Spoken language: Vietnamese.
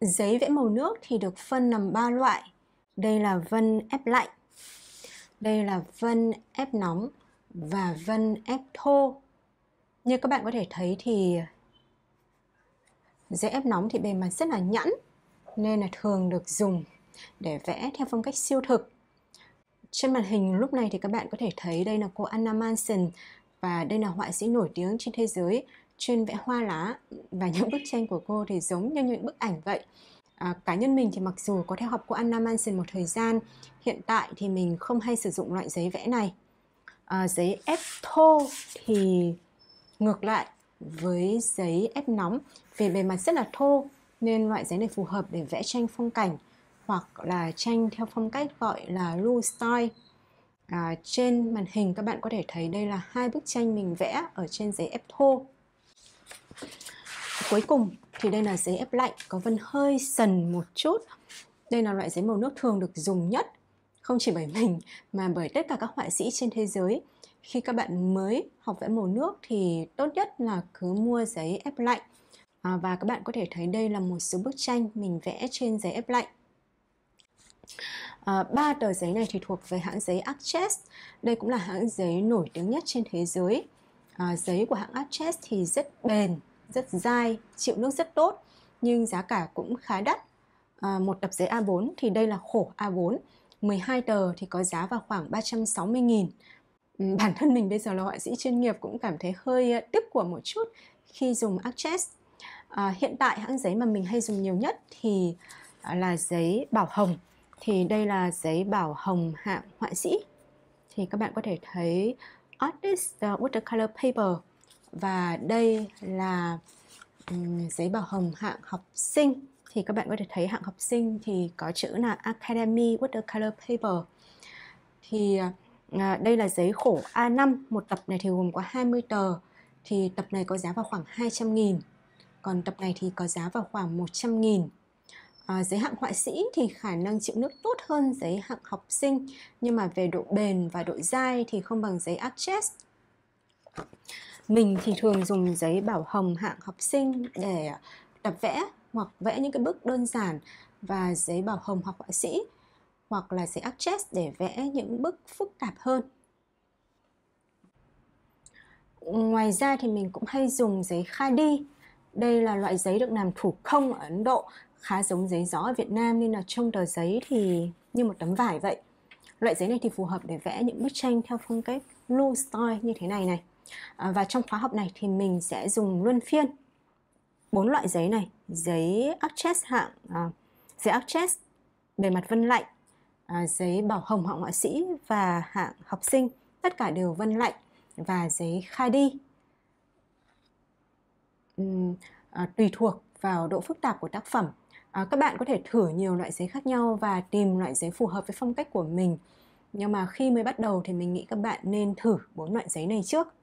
Giấy vẽ màu nước thì được phân làm 3 loại. Đây là vân ép lạnh, đây là vân ép nóng và vân ép thô. Như các bạn có thể thấy thì giấy ép nóng thì bề mặt rất là nhẵn nên là thường được dùng để vẽ theo phong cách siêu thực. Trên màn hình lúc này thì các bạn có thể thấy đây là cô Anna Manson và đây là họa sĩ nổi tiếng trên thế giới chuyên vẽ hoa lá và những bức tranh của cô thì giống như những bức ảnh vậy. À, cá nhân mình thì mặc dù có theo học của Anna Manson một thời gian, hiện tại thì mình không hay sử dụng loại giấy vẽ này. À, giấy ép thô thì ngược lại với giấy ép nóng vì bề mặt rất là thô nên loại giấy này phù hợp để vẽ tranh phong cảnh hoặc là tranh theo phong cách gọi là loose style. À, trên màn hình các bạn có thể thấy đây là hai bức tranh mình vẽ ở trên giấy ép thô. Cuối cùng thì đây là giấy ép lạnh có vân hơi sần một chút. Đây là loại giấy màu nước thường được dùng nhất, không chỉ bởi mình mà bởi tất cả các họa sĩ trên thế giới. Khi các bạn mới học vẽ màu nước thì tốt nhất là cứ mua giấy ép lạnh. À, và các bạn có thể thấy đây là một số bức tranh mình vẽ trên giấy ép lạnh. À, ba tờ giấy này thì thuộc về hãng giấy Arches. Đây cũng là hãng giấy nổi tiếng nhất trên thế giới. À, giấy của hãng Arches thì rất bền rất dai, chịu nước rất tốt nhưng giá cả cũng khá đắt. À, một tập giấy A4 thì đây là khổ A4, 12 tờ thì có giá vào khoảng 360 000 ừ, Bản thân mình bây giờ là họa sĩ chuyên nghiệp cũng cảm thấy hơi ờ, tiếc của một chút khi dùng Access. À, hiện tại hãng giấy mà mình hay dùng nhiều nhất thì à, là giấy bảo hồng. Thì đây là giấy bảo hồng hạng họa sĩ. Thì các bạn có thể thấy Artist ờ, Watercolor Paper và đây là giấy bảo hồng hạng học sinh thì các bạn có thể thấy hạng học sinh thì có chữ là Academy Watercolor Paper thì à, đây là giấy khổ A5 một tập này thì gồm có 20 tờ thì tập này có giá vào khoảng 200 nghìn còn tập này thì có giá vào khoảng 100 nghìn à, giấy hạng họa sĩ thì khả năng chịu nước tốt hơn giấy hạng học sinh nhưng mà về độ bền và độ dai thì không bằng giấy Arches mình thì thường dùng giấy bảo hồng hạng học sinh để tập vẽ hoặc vẽ những cái bức đơn giản và giấy bảo hồng hoặc họa sĩ hoặc là giấy access để vẽ những bức phức tạp hơn. Ngoài ra thì mình cũng hay dùng giấy đi. Đây là loại giấy được làm thủ công ở Ấn Độ, khá giống giấy gió ở Việt Nam nên là trong tờ giấy thì như một tấm vải vậy. Loại giấy này thì phù hợp để vẽ những bức tranh theo phong cách loose style như thế này này. À, và trong khóa học này thì mình sẽ dùng luân phiên bốn loại giấy này giấy access hạng à, giấy access bề mặt vân lạnh à, giấy bảo hồng hạng họa sĩ và hạng học sinh tất cả đều vân lạnh và giấy khai đi uhm, à, tùy thuộc vào độ phức tạp của tác phẩm à, các bạn có thể thử nhiều loại giấy khác nhau và tìm loại giấy phù hợp với phong cách của mình nhưng mà khi mới bắt đầu thì mình nghĩ các bạn nên thử bốn loại giấy này trước